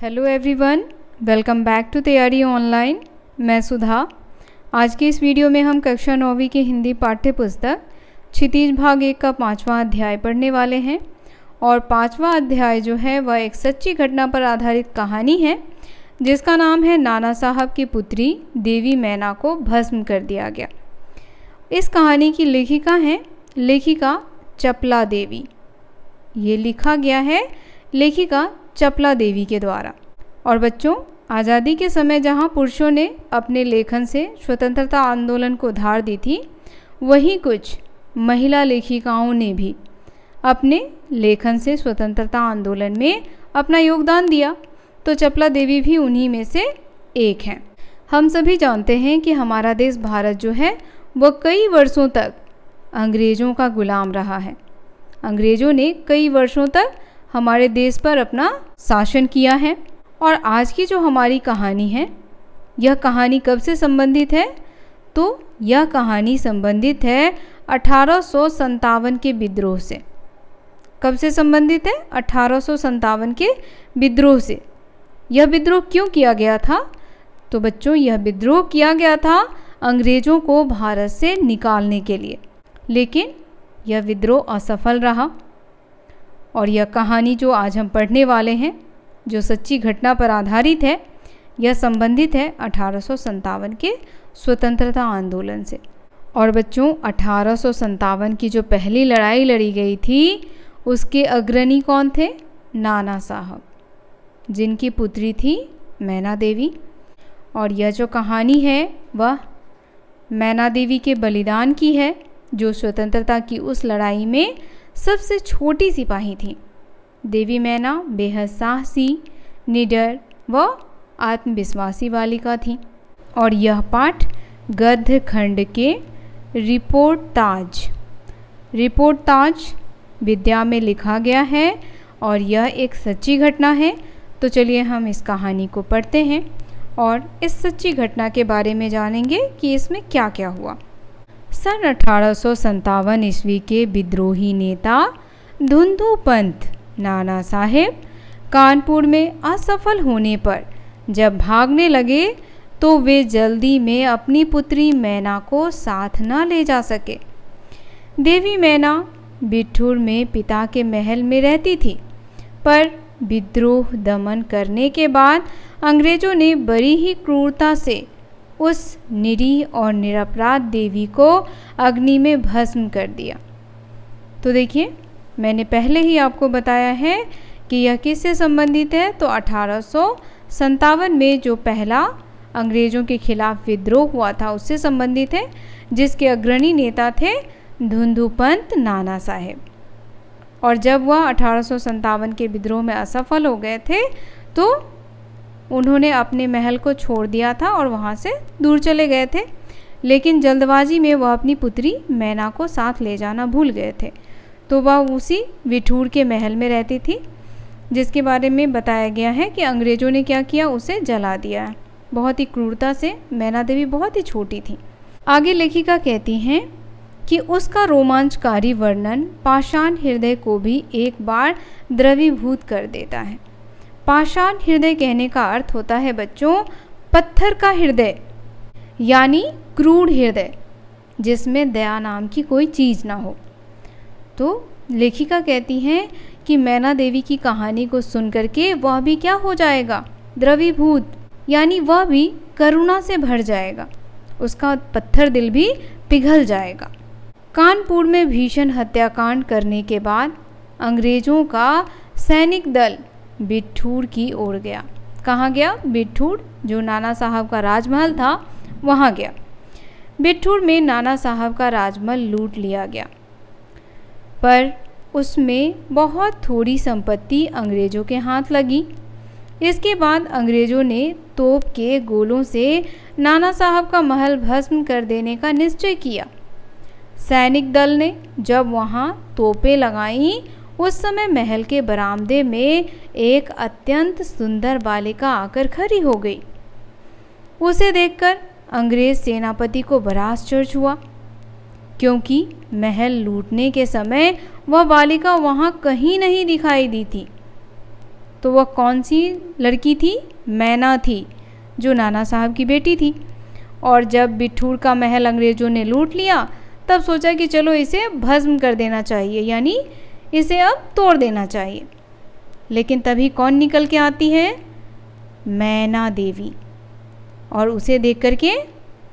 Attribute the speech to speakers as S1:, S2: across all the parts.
S1: hello everyone welcome back to Taiyari online मैं सुधा आज के इस वीडियो में हम कक्षा नौवीं के हिंदी पाठ्य पुस्तक क्षितिज भाग एक का पांचवा अध्याय पढ़ने वाले हैं और पांचवा अध्याय जो है वह एक सच्ची घटना पर आधारित कहानी है जिसका नाम है नाना साहब की पुत्री देवी मैना को भस्म कर दिया गया इस कहानी की लेखिका हैं लेखिका चपला देवी ये लिखा गया है लेखिका चपला देवी के द्वारा और बच्चों आज़ादी के समय जहां पुरुषों ने अपने लेखन से स्वतंत्रता आंदोलन को धार दी थी वहीं कुछ महिला लेखिकाओं ने भी अपने लेखन से स्वतंत्रता आंदोलन में अपना योगदान दिया तो चपला देवी भी उन्हीं में से एक हैं हम सभी जानते हैं कि हमारा देश भारत जो है वह कई वर्षों तक अंग्रेज़ों का गुलाम रहा है अंग्रेज़ों ने कई वर्षों तक हमारे देश पर अपना शासन किया है और आज की जो हमारी कहानी है यह कहानी कब से संबंधित है तो यह कहानी संबंधित है अठारह के विद्रोह से कब से संबंधित है अठारह के विद्रोह से यह विद्रोह क्यों किया गया था तो बच्चों यह विद्रोह किया गया था अंग्रेज़ों को भारत से निकालने के लिए लेकिन यह विद्रोह असफल रहा और यह कहानी जो आज हम पढ़ने वाले हैं जो सच्ची घटना पर आधारित है यह संबंधित है अठारह के स्वतंत्रता आंदोलन से और बच्चों अठारह की जो पहली लड़ाई लड़ी गई थी उसके अग्रणी कौन थे नाना साहब जिनकी पुत्री थी मैना देवी और यह जो कहानी है वह मैना देवी के बलिदान की है जो स्वतंत्रता की उस लड़ाई में सबसे छोटी सिपाही थी देवी मैना बेहद साहसी निडर व आत्मविश्वासी बालिका थी और यह पाठ गद्य खंड के रिपोर्ट ताज विद्या में लिखा गया है और यह एक सच्ची घटना है तो चलिए हम इस कहानी को पढ़ते हैं और इस सच्ची घटना के बारे में जानेंगे कि इसमें क्या क्या हुआ सन अठारह ईस्वी के विद्रोही नेता धुंधु पंथ नाना साहेब कानपुर में असफल होने पर जब भागने लगे तो वे जल्दी में अपनी पुत्री मैना को साथ न ले जा सके देवी मैना बिठूर में पिता के महल में रहती थी पर विद्रोह दमन करने के बाद अंग्रेजों ने बड़ी ही क्रूरता से उस निरीह और निरपराध देवी को अग्नि में भस्म कर दिया तो देखिए मैंने पहले ही आपको बताया है कि यह किससे संबंधित है तो अठारह में जो पहला अंग्रेजों के खिलाफ विद्रोह हुआ था उससे संबंधित है जिसके अग्रणी नेता थे धुंधुपंत नाना साहेब और जब वह अठारह के विद्रोह में असफल हो गए थे तो उन्होंने अपने महल को छोड़ दिया था और वहाँ से दूर चले गए थे लेकिन जल्दबाजी में वह अपनी पुत्री मैना को साथ ले जाना भूल गए थे तो वह उसी विठूर के महल में रहती थी जिसके बारे में बताया गया है कि अंग्रेज़ों ने क्या किया उसे जला दिया बहुत ही क्रूरता से मैना देवी बहुत ही छोटी थी आगे लेखिका कहती हैं कि उसका रोमांचकारी वर्णन पाषाण हृदय को भी एक बार द्रवीभूत कर देता है पाषाण हृदय कहने का अर्थ होता है बच्चों पत्थर का हृदय यानी क्रूड हृदय जिसमें दया नाम की कोई चीज़ ना हो तो लेखिका कहती हैं कि मैना देवी की कहानी को सुन करके वह भी क्या हो जाएगा द्रवीभूत यानी वह भी करुणा से भर जाएगा उसका पत्थर दिल भी पिघल जाएगा कानपुर में भीषण हत्याकांड करने के बाद अंग्रेज़ों का सैनिक दल बिठूर की ओर गया कहाँ गया बिठूर जो नाना साहब का राजमहल था वहाँ गया बिठूर में नाना साहब का राजमहल लूट लिया गया पर उसमें बहुत थोड़ी संपत्ति अंग्रेज़ों के हाथ लगी इसके बाद अंग्रेज़ों ने तोप के गोलों से नाना साहब का महल भस्म कर देने का निश्चय किया सैनिक दल ने जब वहाँ तोपें लगाईं उस समय महल के बरामदे में एक अत्यंत सुंदर बालिका आकर खड़ी हो गई उसे देखकर अंग्रेज सेनापति को बरास चर्च हुआ क्योंकि महल लूटने के समय वह बालिका वहाँ कहीं नहीं दिखाई दी थी तो वह कौन सी लड़की थी मैना थी जो नाना साहब की बेटी थी और जब बिठूर का महल अंग्रेज़ों ने लूट लिया तब सोचा कि चलो इसे भस्म कर देना चाहिए यानी इसे अब तोड़ देना चाहिए लेकिन तभी कौन निकल के आती है मैना देवी और उसे देख करके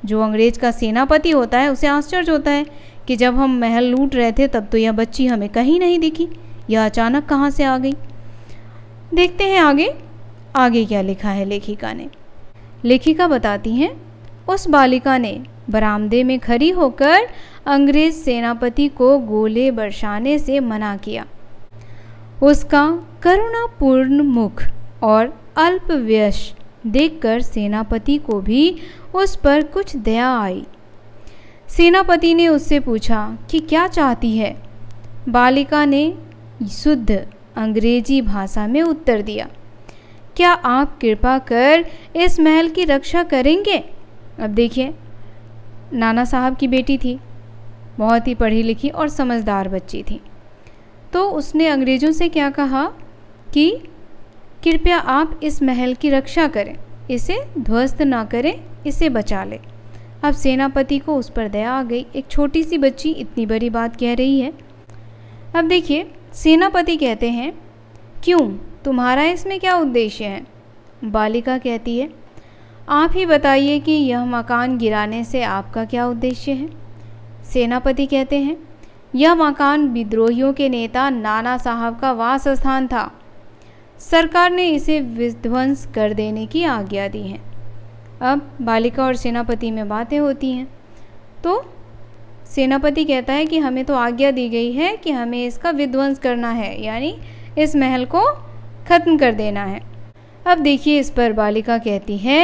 S1: जो अंग्रेज का सेनापति होता है उसे आश्चर्य होता है कि जब हम महल लूट रहे थे तब तो यह बच्ची हमें कहीं नहीं दिखी यह अचानक कहाँ से आ गई देखते हैं आगे आगे क्या लिखा है लेखिका ने लेखिका बताती हैं उस बालिका ने बरामदे में खड़ी होकर अंग्रेज सेनापति को गोले बरसाने से मना किया उसका करुणापूर्ण मुख और अल्पव्यश देखकर सेनापति को भी उस पर कुछ दया आई सेनापति ने उससे पूछा कि क्या चाहती है बालिका ने शुद्ध अंग्रेजी भाषा में उत्तर दिया क्या आप कृपा कर इस महल की रक्षा करेंगे अब देखिए नाना साहब की बेटी थी बहुत ही पढ़ी लिखी और समझदार बच्ची थी तो उसने अंग्रेज़ों से क्या कहा कि कृपया आप इस महल की रक्षा करें इसे ध्वस्त ना करें इसे बचा लें अब सेनापति को उस पर दया आ गई एक छोटी सी बच्ची इतनी बड़ी बात कह रही है अब देखिए सेनापति कहते हैं क्यों तुम्हारा इसमें क्या उद्देश्य है बालिका कहती है आप ही बताइए कि यह मकान गिराने से आपका क्या उद्देश्य है सेनापति कहते हैं यह मकान विद्रोहियों के नेता नाना साहब का वास स्थान था सरकार ने इसे विध्वंस कर देने की आज्ञा दी है अब बालिका और सेनापति में बातें होती हैं तो सेनापति कहता है कि हमें तो आज्ञा दी गई है कि हमें इसका विध्वंस करना है यानी इस महल को ख़त्म कर देना है अब देखिए इस पर बालिका कहती है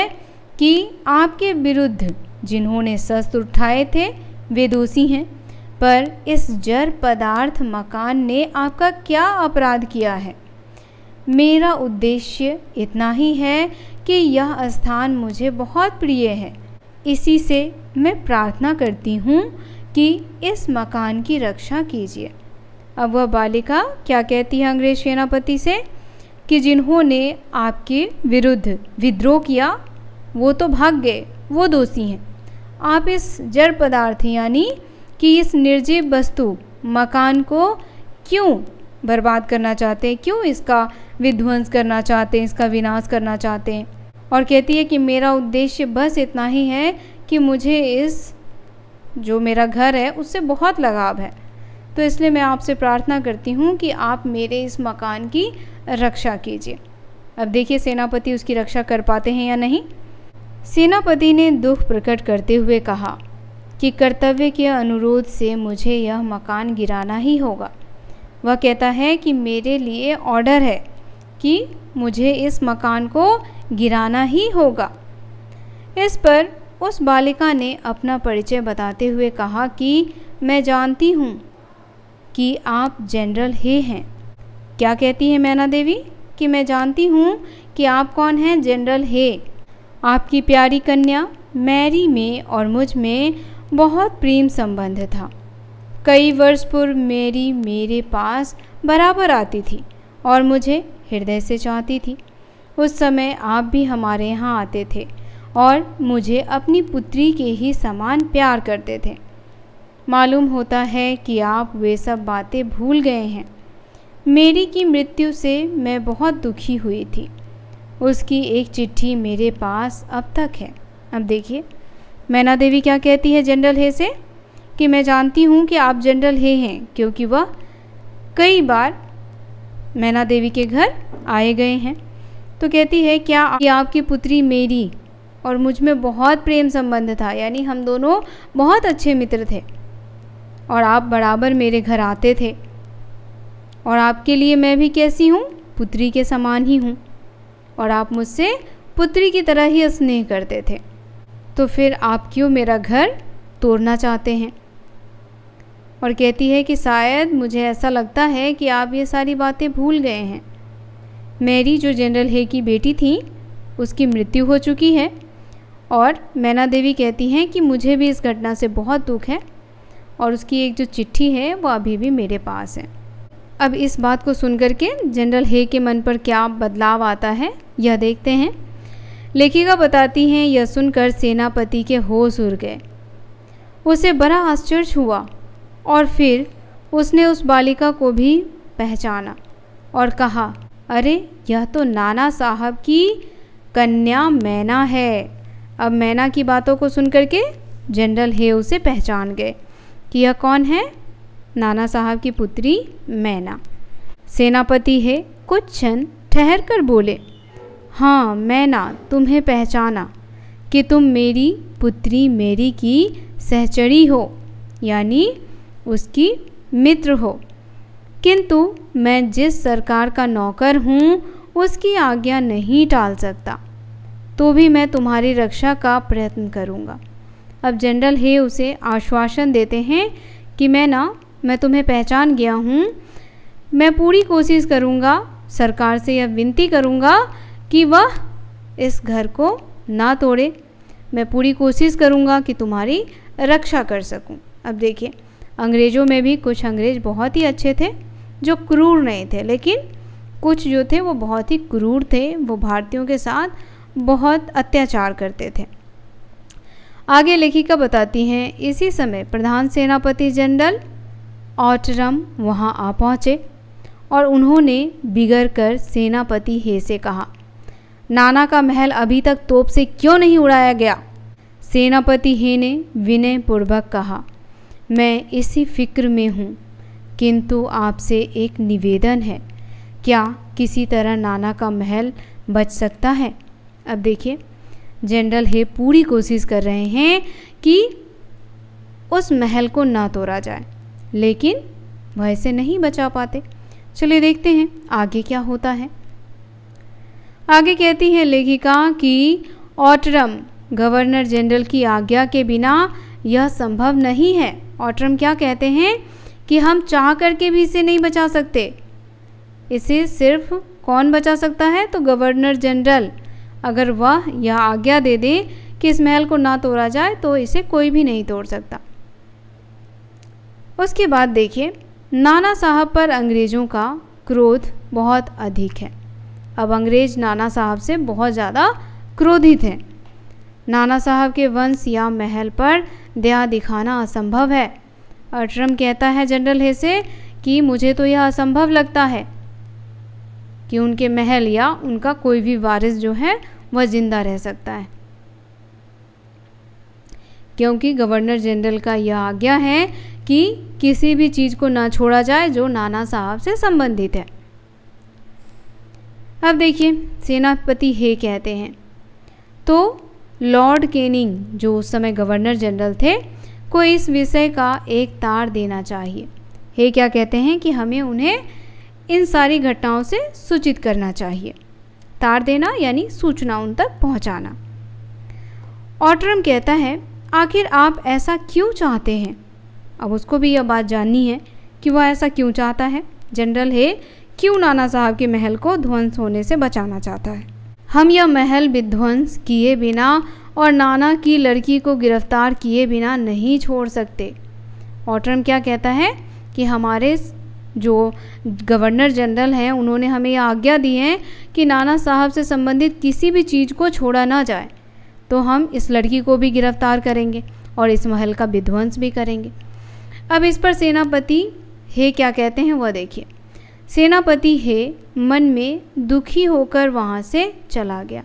S1: कि आपके विरुद्ध जिन्होंने शस्त्र उठाए थे वे दोषी हैं पर इस जड़ पदार्थ मकान ने आपका क्या अपराध किया है मेरा उद्देश्य इतना ही है कि यह स्थान मुझे बहुत प्रिय है इसी से मैं प्रार्थना करती हूँ कि इस मकान की रक्षा कीजिए अब वह बालिका क्या कहती है अंग्रेज सेनापति से कि जिन्होंने आपके विरुद्ध विद्रोह किया वो तो भाग गए वो दोषी हैं आप इस जड़ पदार्थ यानी कि इस निर्जीव वस्तु मकान को क्यों बर्बाद करना चाहते हैं क्यों इसका विध्वंस करना चाहते हैं इसका विनाश करना चाहते हैं और कहती है कि मेरा उद्देश्य बस इतना ही है कि मुझे इस जो मेरा घर है उससे बहुत लगाव है तो इसलिए मैं आपसे प्रार्थना करती हूँ कि आप मेरे इस मकान की रक्षा कीजिए अब देखिए सेनापति उसकी रक्षा कर पाते हैं या नहीं सेनापति ने दुख प्रकट करते हुए कहा कि कर्तव्य के अनुरोध से मुझे यह मकान गिराना ही होगा वह कहता है कि मेरे लिए ऑर्डर है कि मुझे इस मकान को गिराना ही होगा इस पर उस बालिका ने अपना परिचय बताते हुए कहा कि मैं जानती हूँ कि आप जनरल हे हैं क्या कहती है मैना देवी कि मैं जानती हूँ कि आप कौन हैं जनरल हे आपकी प्यारी कन्या मैरी में और मुझ में बहुत प्रेम संबंध था कई वर्ष पूर्व मेरी मेरे पास बराबर आती थी और मुझे हृदय से चाहती थी उस समय आप भी हमारे यहाँ आते थे और मुझे अपनी पुत्री के ही समान प्यार करते थे मालूम होता है कि आप वे सब बातें भूल गए हैं मेरी की मृत्यु से मैं बहुत दुखी हुई थी उसकी एक चिट्ठी मेरे पास अब तक है अब देखिए मैना देवी क्या कहती है जनरल हे से कि मैं जानती हूँ कि आप जनरल हे हैं क्योंकि वह कई बार मैना देवी के घर आए गए हैं तो कहती है क्या आपकी पुत्री मेरी और मुझ में बहुत प्रेम संबंध था यानी हम दोनों बहुत अच्छे मित्र थे और आप बराबर मेरे घर आते थे और आपके लिए मैं भी कैसी हूँ पुत्री के समान ही हूँ और आप मुझसे पुत्री की तरह ही स्नेह करते थे तो फिर आप क्यों मेरा घर तोड़ना चाहते हैं और कहती है कि शायद मुझे ऐसा लगता है कि आप ये सारी बातें भूल गए हैं मेरी जो जनरल हे की बेटी थी उसकी मृत्यु हो चुकी है और मैना देवी कहती हैं कि मुझे भी इस घटना से बहुत दुख है और उसकी एक जो चिट्ठी है वो अभी भी मेरे पास है अब इस बात को सुनकर के जनरल हे के मन पर क्या बदलाव आता है यह देखते हैं लेखिका बताती हैं यह सुनकर सेनापति के होश उड़ गए उसे बड़ा आश्चर्य हुआ और फिर उसने उस बालिका को भी पहचाना और कहा अरे यह तो नाना साहब की कन्या मैना है अब मैना की बातों को सुन के जनरल हे उसे पहचान गए कि यह कौन है नाना साहब की पुत्री मैना सेनापति है कुछ क्षण ठहर कर बोले हाँ मैना तुम्हें पहचाना कि तुम मेरी पुत्री मेरी की सहचरी हो यानी उसकी मित्र हो किंतु मैं जिस सरकार का नौकर हूँ उसकी आज्ञा नहीं टाल सकता तो भी मैं तुम्हारी रक्षा का प्रयत्न करूँगा अब जनरल हे उसे आश्वासन देते हैं कि मैं ना मैं तुम्हें पहचान गया हूँ मैं पूरी कोशिश करूँगा सरकार से यह विनती करूँगा कि वह इस घर को ना तोड़े मैं पूरी कोशिश करूँगा कि तुम्हारी रक्षा कर सकूँ अब देखिए अंग्रेज़ों में भी कुछ अंग्रेज़ बहुत ही अच्छे थे जो क्रूर नहीं थे लेकिन कुछ जो थे वो बहुत ही क्रूर थे वो भारतीयों के साथ बहुत अत्याचार करते थे आगे लेखिका बताती हैं इसी समय प्रधान सेनापति जनरल ऑटरम वहाँ आ पहुँचे और उन्होंने बिगड़ कर सेनापति हे से कहा नाना का महल अभी तक तोप से क्यों नहीं उड़ाया गया सेनापति हे ने विनयपूर्वक कहा मैं इसी फिक्र में हूँ किंतु आपसे एक निवेदन है क्या किसी तरह नाना का महल बच सकता है अब देखिए जनरल हे पूरी कोशिश कर रहे हैं कि उस महल को ना तोड़ा जाए लेकिन वह इसे नहीं बचा पाते चलिए देखते हैं आगे क्या होता है आगे कहती है लेखिका कि ऑटरम गवर्नर जनरल की आज्ञा के बिना यह संभव नहीं है ऑटरम क्या कहते हैं कि हम चाह करके भी इसे नहीं बचा सकते इसे सिर्फ कौन बचा सकता है तो गवर्नर जनरल अगर वह यह आज्ञा दे दे कि इस महल को ना तोड़ा जाए तो इसे कोई भी नहीं तोड़ सकता उसके बाद देखिए नाना साहब पर अंग्रेज़ों का क्रोध बहुत अधिक है अब अंग्रेज नाना साहब से बहुत ज़्यादा क्रोधित हैं नाना साहब के वंश या महल पर दया दिखाना असंभव है अटरम कहता है जनरल हेसे से कि मुझे तो यह असंभव लगता है कि उनके महल या उनका कोई भी वारिस जो है वह जिंदा रह सकता है क्योंकि गवर्नर जनरल का यह आज्ञा है कि किसी भी चीज़ को ना छोड़ा जाए जो नाना साहब से संबंधित है अब देखिए सेनापति हे कहते हैं तो लॉर्ड केनिंग जो उस समय गवर्नर जनरल थे को इस विषय का एक तार देना चाहिए हे क्या कहते हैं कि हमें उन्हें इन सारी घटनाओं से सूचित करना चाहिए तार देना यानी सूचना उन तक पहुंचाना ऑटरम कहता है आखिर आप ऐसा क्यों चाहते हैं अब उसको भी यह बात जाननी है कि वह ऐसा क्यों चाहता है जनरल हे क्यों नाना साहब के महल को ध्वंस होने से बचाना चाहता है हम यह महल विध्वंस किए बिना और नाना की लड़की को गिरफ्तार किए बिना नहीं छोड़ सकते ऑटरम क्या कहता है कि हमारे जो गवर्नर जनरल हैं उन्होंने हमें यह आज्ञा दी है कि नाना साहब से संबंधित किसी भी चीज़ को छोड़ा ना जाए तो हम इस लड़की को भी गिरफ्तार करेंगे और इस महल का विध्वंस भी करेंगे अब इस पर सेनापति हे क्या कहते हैं वह देखिए सेनापति हे मन में दुखी होकर वहाँ से चला गया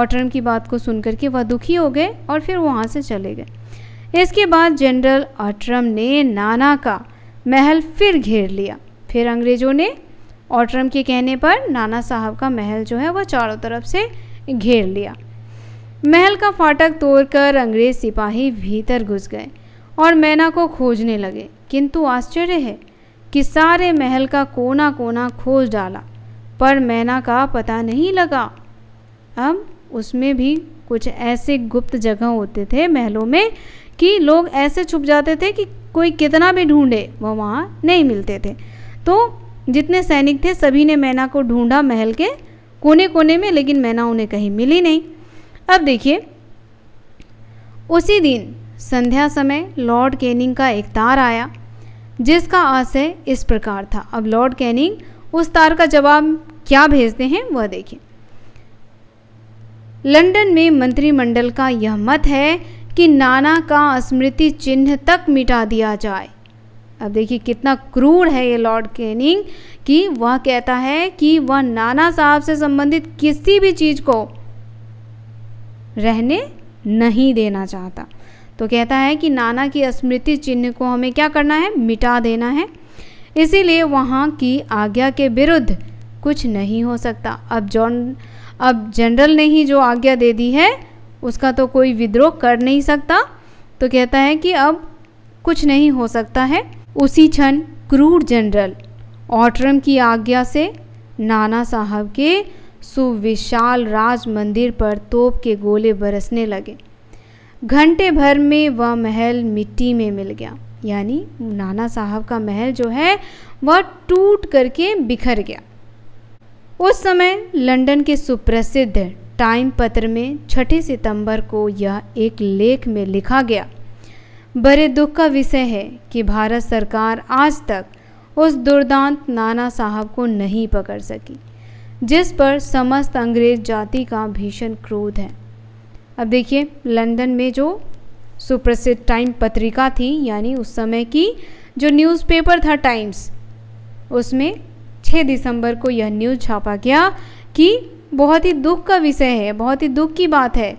S1: ऑटरम की बात को सुनकर के वह दुखी हो गए और फिर वहाँ से चले गए इसके बाद जनरल ऑटरम ने नाना का महल फिर घेर लिया फिर अंग्रेज़ों ने ऑटरम के कहने पर नाना साहब का महल जो है वह चारों तरफ से घेर लिया महल का फाटक तोड़कर अंग्रेज़ सिपाही भीतर घुस गए और मैना को खोजने लगे किंतु आश्चर्य है कि सारे महल का कोना कोना खोज डाला पर मैना का पता नहीं लगा अब उसमें भी कुछ ऐसे गुप्त जगह होते थे महलों में कि लोग ऐसे छुप जाते थे कि कोई कितना भी ढूंढे वह वहाँ नहीं मिलते थे तो जितने सैनिक थे सभी ने मैना को ढूंढा महल के कोने कोने में लेकिन मैना उन्हें कहीं मिली नहीं अब देखिए उसी दिन संध्या समय लॉर्ड कैनिंग का एक तार आया जिसका आशय इस प्रकार था अब लॉर्ड कैनिंग उस तार का जवाब क्या भेजते हैं वह देखिए लंदन में मंत्रिमंडल का यह मत है कि नाना का स्मृति चिन्ह तक मिटा दिया जाए अब देखिए कितना क्रूर है ये लॉर्ड कैनिंग कि वह कहता है कि वह नाना साहब से संबंधित किसी भी चीज़ को रहने नहीं देना चाहता तो कहता है कि नाना की स्मृति चिन्ह को हमें क्या करना है मिटा देना है इसीलिए वहाँ की आज्ञा के विरुद्ध कुछ नहीं हो सकता अब जॉन अब जनरल ने ही जो आज्ञा दे दी है उसका तो कोई विद्रोह कर नहीं सकता तो कहता है कि अब कुछ नहीं हो सकता है उसी क्षण क्रूर जनरल ऑटरम की आज्ञा से नाना साहब के सुविशाल राज मंदिर पर तोप के गोले बरसने लगे घंटे भर में वह महल मिट्टी में मिल गया यानी नाना साहब का महल जो है वह टूट करके बिखर गया उस समय लंदन के सुप्रसिद्ध टाइम पत्र में 6 सितंबर को यह एक लेख में लिखा गया बड़े दुख का विषय है कि भारत सरकार आज तक उस दुर्दांत नाना साहब को नहीं पकड़ सकी जिस पर समस्त अंग्रेज जाति का भीषण क्रोध है अब देखिए लंदन में जो सुप्रसिद्ध टाइम पत्रिका थी यानी उस समय की जो न्यूज़पेपर था टाइम्स उसमें 6 दिसंबर को यह न्यूज़ छापा गया कि बहुत ही दुख का विषय है बहुत ही दुख की बात है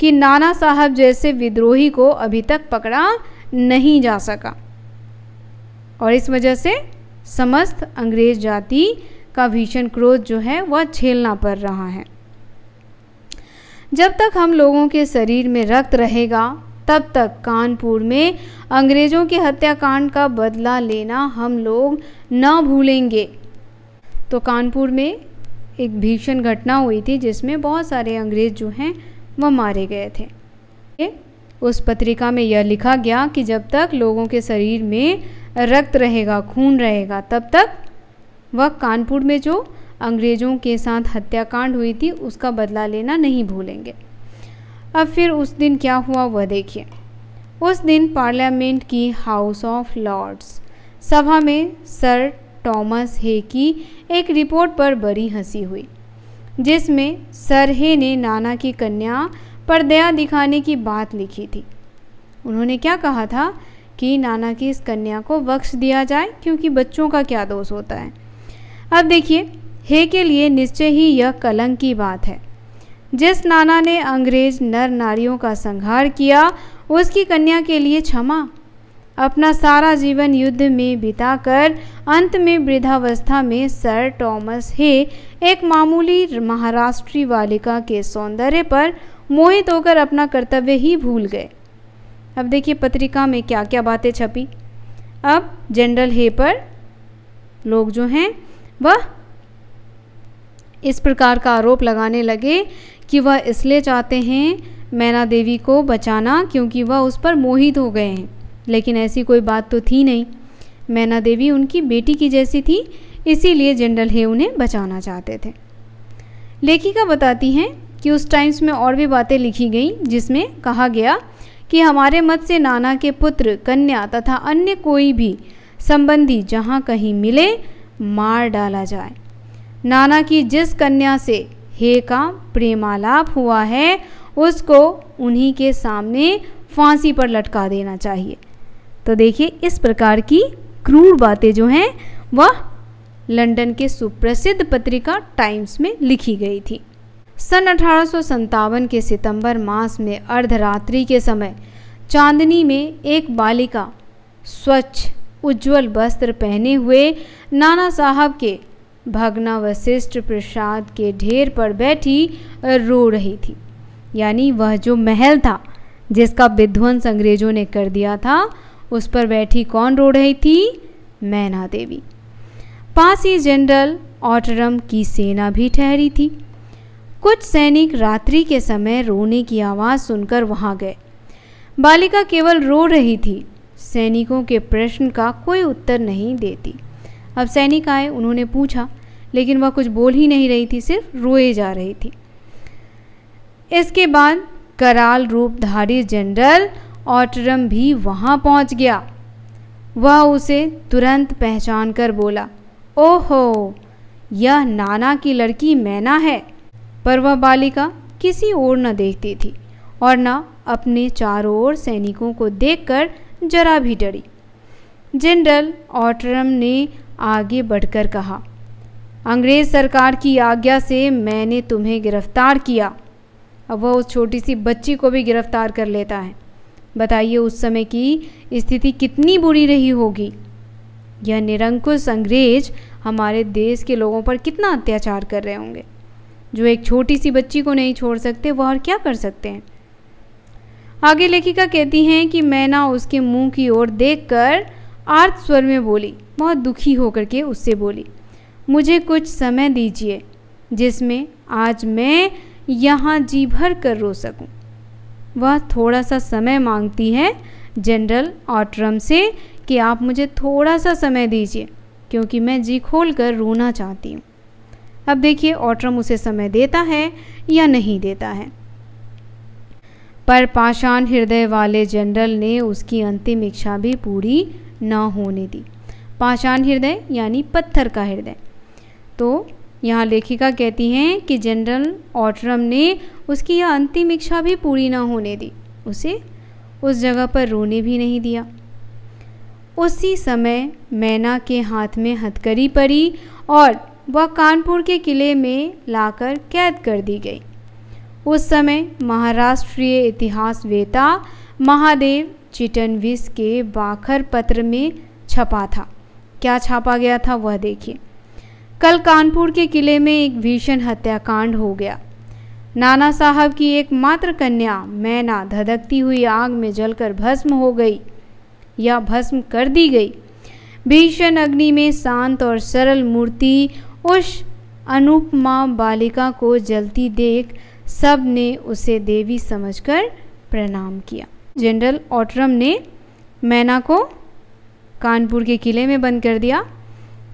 S1: कि नाना साहब जैसे विद्रोही को अभी तक पकड़ा नहीं जा सका और इस वजह से समस्त अंग्रेज जाति का भीषण क्रोध जो है वह झेलना पड़ रहा है जब तक हम लोगों के शरीर में रक्त रहेगा तब तक कानपुर में अंग्रेज़ों के हत्याकांड का बदला लेना हम लोग न भूलेंगे तो कानपुर में एक भीषण घटना हुई थी जिसमें बहुत सारे अंग्रेज़ जो हैं वह मारे गए थे उस पत्रिका में यह लिखा गया कि जब तक लोगों के शरीर में रक्त रहेगा खून रहेगा तब तक वह कानपुर में जो अंग्रेज़ों के साथ हत्याकांड हुई थी उसका बदला लेना नहीं भूलेंगे अब फिर उस दिन क्या हुआ वह देखिए उस दिन पार्लियामेंट की हाउस ऑफ लॉर्ड्स सभा में सर टॉमस हे की एक रिपोर्ट पर बड़ी हंसी हुई जिसमें सर हे ने नाना की कन्या पर दया दिखाने की बात लिखी थी उन्होंने क्या कहा था कि नाना की इस कन्या को बख्श दिया जाए क्योंकि बच्चों का क्या दोष होता है अब देखिए हे के लिए निश्चय ही यह कलंक की बात है जिस नाना ने अंग्रेज नर नारियों का संहार किया उसकी कन्या के लिए क्षमा अपना सारा जीवन युद्ध में बिताकर अंत में वृद्धावस्था में सर टॉमस हे एक मामूली महाराष्ट्री बालिका के सौंदर्य पर मोहित होकर अपना कर्तव्य ही भूल गए अब देखिए पत्रिका में क्या क्या बातें छपी अब जनरल हे पर लोग जो हैं वह इस प्रकार का आरोप लगाने लगे कि वह इसलिए चाहते हैं मैना देवी को बचाना क्योंकि वह उस पर मोहित हो गए हैं लेकिन ऐसी कोई बात तो थी नहीं मैना देवी उनकी बेटी की जैसी थी इसीलिए जनरल हे उन्हें बचाना चाहते थे लेखिका बताती हैं कि उस टाइम्स में और भी बातें लिखी गईं जिसमें कहा गया कि हमारे मत से नाना के पुत्र कन्या तथा अन्य कोई भी संबंधी जहाँ कहीं मिले मार डाला जाए नाना की जिस कन्या से हे का प्रेमालाप हुआ है उसको उन्हीं के सामने फांसी पर लटका देना चाहिए तो देखिए इस प्रकार की क्रूर बातें जो हैं वह लंदन के सुप्रसिद्ध पत्रिका टाइम्स में लिखी गई थी सन अठारह के सितंबर मास में अर्धरात्रि के समय चांदनी में एक बालिका स्वच्छ उज्जवल वस्त्र पहने हुए नाना साहब के भगना वशिष्ठ प्रसाद के ढेर पर बैठी रो रही थी यानी वह जो महल था जिसका विध्वंस अंग्रेजों ने कर दिया था उस पर बैठी कौन रो रही थी मैना देवी पास ही जनरल ऑटरम की सेना भी ठहरी थी कुछ सैनिक रात्रि के समय रोने की आवाज़ सुनकर वहाँ गए बालिका केवल रो रही थी सैनिकों के प्रश्न का कोई उत्तर नहीं देती अब सैनिक आए उन्होंने पूछा लेकिन वह कुछ बोल ही नहीं रही थी सिर्फ रोए जा रही थी इसके बाद कराल रूपधारी जनरल ऑटरम भी वहाँ पहुँच गया वह उसे तुरंत पहचान कर बोला ओहो यह नाना की लड़की मैना है पर वह बालिका किसी ओर न देखती थी और न अपने चारों ओर सैनिकों को देखकर जरा भी डरी जनरल ऑटरम ने आगे बढ़कर कहा अंग्रेज़ सरकार की आज्ञा से मैंने तुम्हें गिरफ्तार किया अब वह उस छोटी सी बच्ची को भी गिरफ्तार कर लेता है बताइए उस समय की स्थिति कितनी बुरी रही होगी यह निरंकुश अंग्रेज हमारे देश के लोगों पर कितना अत्याचार कर रहे होंगे जो एक छोटी सी बच्ची को नहीं छोड़ सकते वह और क्या कर सकते हैं आगे लेखिका कहती हैं कि मैं ना उसके मुंह की ओर देखकर आर्त स्वर में बोली बहुत दुखी होकर के उससे बोली मुझे कुछ समय दीजिए जिसमें आज मैं यहाँ जी भर कर रो सकूँ वह थोड़ा सा समय मांगती है जनरल ऑटरम से कि आप मुझे थोड़ा सा समय दीजिए क्योंकि मैं जी खोल कर रोना चाहती हूँ अब देखिए ऑटरम उसे समय देता है या नहीं देता है पर पाषाण हृदय वाले जनरल ने उसकी अंतिम इच्छा भी पूरी ना होने दी पाषाण हृदय यानी पत्थर का हृदय तो यहाँ लेखिका कहती हैं कि जनरल ऑटरम ने उसकी यह अंतिम इच्छा भी पूरी ना होने दी उसे उस जगह पर रोने भी नहीं दिया उसी समय मैना के हाथ में हथकरी पड़ी और वह कानपुर के किले में लाकर कैद कर दी गई उस समय महाराष्ट्रीय इतिहास वेता महादेव चिटनविस के बाखर पत्र में छपा था क्या छापा गया था वह देखिए कल कानपुर के किले में एक भीषण हत्याकांड हो गया नाना साहब की एकमात्र कन्या मैना धधकती हुई आग में जलकर भस्म हो गई या भस्म कर दी गई भीषण अग्नि में शांत और सरल मूर्ति उस अनुपमा बालिका को जलती देख सब ने उसे देवी समझकर प्रणाम किया जनरल ऑटरम ने मैना को कानपुर के किले में बंद कर दिया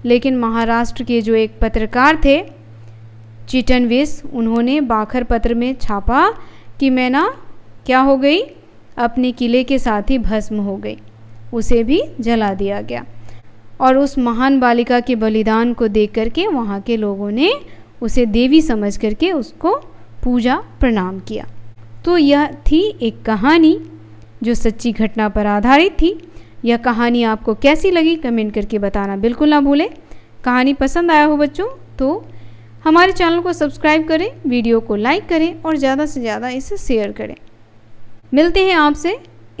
S1: लेकिन महाराष्ट्र के जो एक पत्रकार थे चिटन उन्होंने बाखर पत्र में छापा कि मैना क्या हो गई अपने किले के साथ ही भस्म हो गई उसे भी जला दिया गया और उस महान बालिका के बलिदान को देख करके वहाँ के लोगों ने उसे देवी समझ करके उसको पूजा प्रणाम किया तो यह थी एक कहानी जो सच्ची घटना पर आधारित थी यह कहानी आपको कैसी लगी कमेंट करके बताना बिल्कुल ना भूलें कहानी पसंद आया हो बच्चों तो हमारे चैनल को सब्सक्राइब करें वीडियो को लाइक करें और ज़्यादा से ज़्यादा इसे शेयर करें मिलते हैं आपसे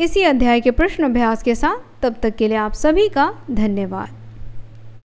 S1: इसी अध्याय के प्रश्न अभ्यास के साथ तब तक के लिए आप सभी का धन्यवाद